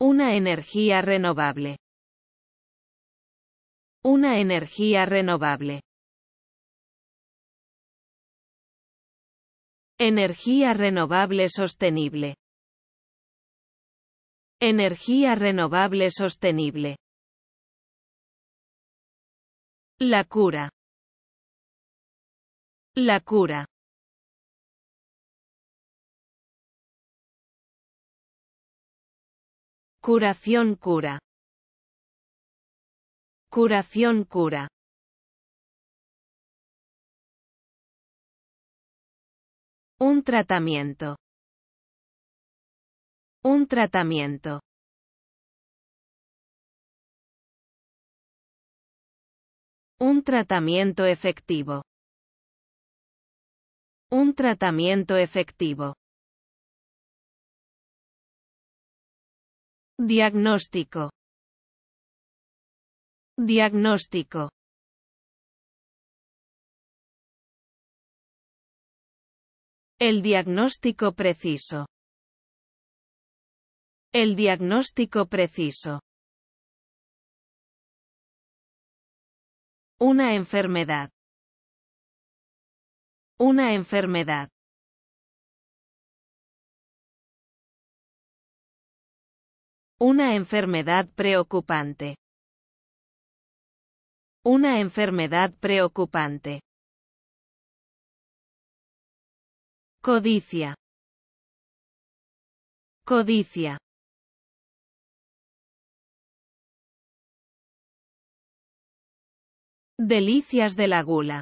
Una energía renovable. Una energía renovable. Energía renovable sostenible. Energía renovable sostenible. La cura. La cura. Curación cura. Curación cura. Un tratamiento. Un tratamiento. Un tratamiento efectivo. Un tratamiento efectivo. Diagnóstico. Diagnóstico. El diagnóstico preciso. El diagnóstico preciso. Una enfermedad. Una enfermedad. Una enfermedad preocupante. Una enfermedad preocupante. Codicia. Codicia. Delicias de la gula.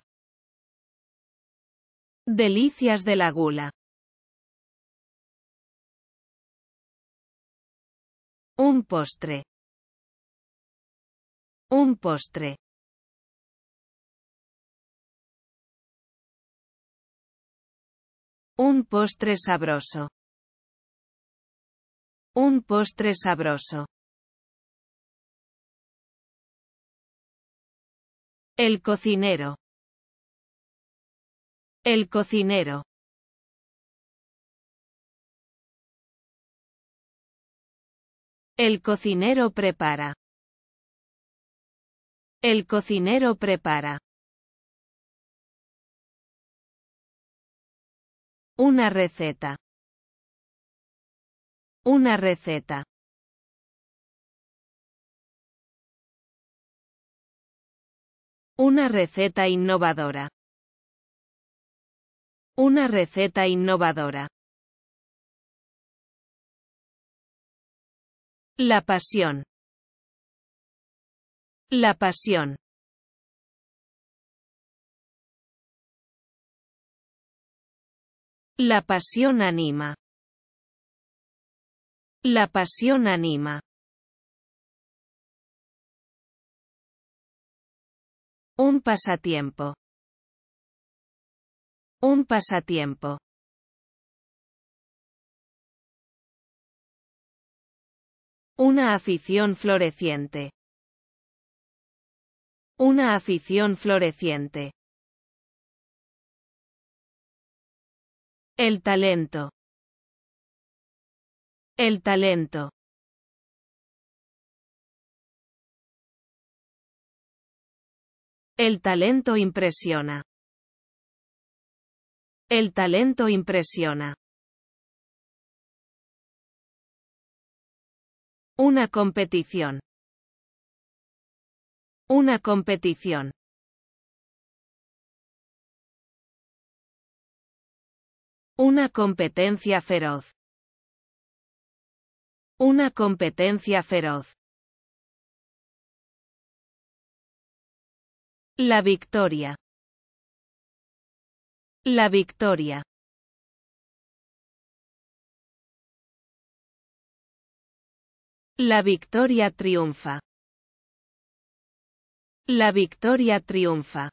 Delicias de la gula. Un postre. Un postre. Un postre sabroso. Un postre sabroso. El cocinero. El cocinero. El cocinero prepara. El cocinero prepara. Una receta. Una receta. Una receta innovadora. Una receta innovadora. La pasión. La pasión. La pasión anima. La pasión anima. Un pasatiempo. Un pasatiempo. Una afición floreciente. Una afición floreciente. El talento. El talento. El talento impresiona. El talento impresiona. Una competición. Una competición. Una competencia feroz. Una competencia feroz. La victoria. La victoria. La victoria triunfa. La victoria triunfa.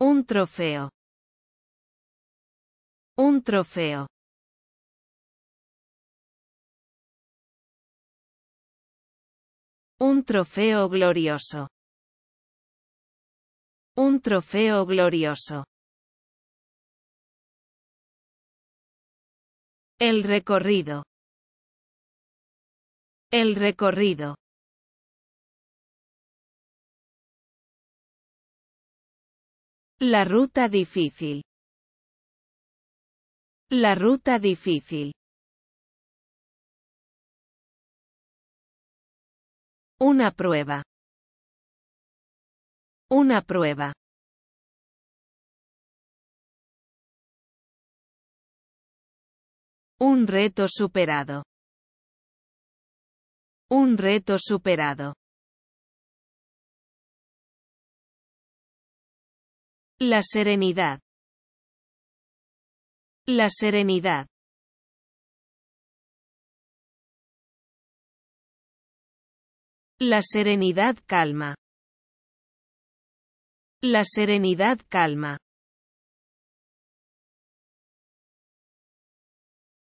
Un trofeo. Un trofeo. Un trofeo glorioso. Un trofeo glorioso. El recorrido. El recorrido. La ruta difícil. La ruta difícil. Una prueba. Una prueba. Un reto superado. Un reto superado. La serenidad. La serenidad. La serenidad calma. La serenidad calma.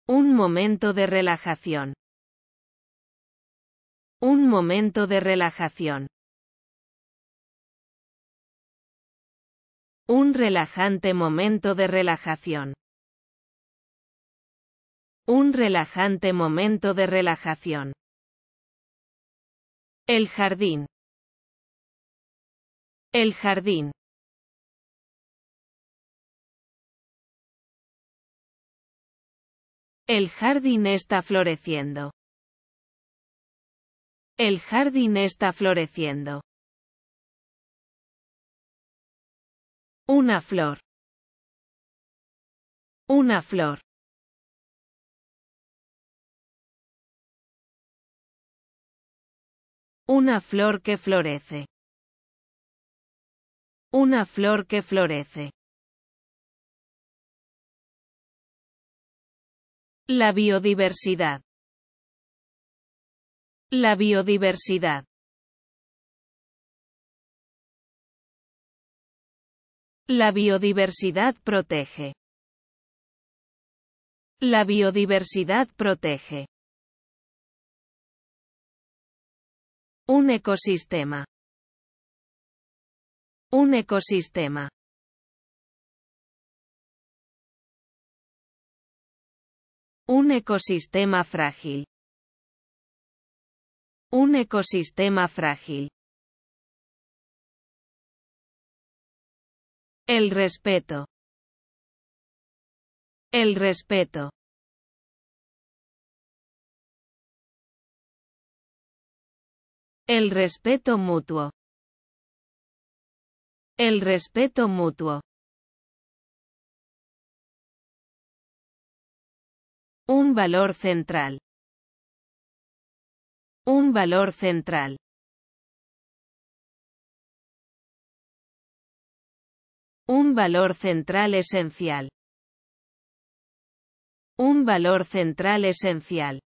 Un momento de relajación. Un momento de relajación. Un relajante momento de relajación. Un relajante momento de relajación. El jardín. El jardín. El jardín está floreciendo. El jardín está floreciendo. Una flor. Una flor. Una flor que florece. Una flor que florece. La biodiversidad. La biodiversidad. La biodiversidad protege. La biodiversidad protege. Un ecosistema. Un ecosistema. Un ecosistema frágil. Un ecosistema frágil. El respeto. El respeto. El respeto mutuo. El respeto mutuo. Un valor central. Un valor central. Un valor central esencial. Un valor central esencial.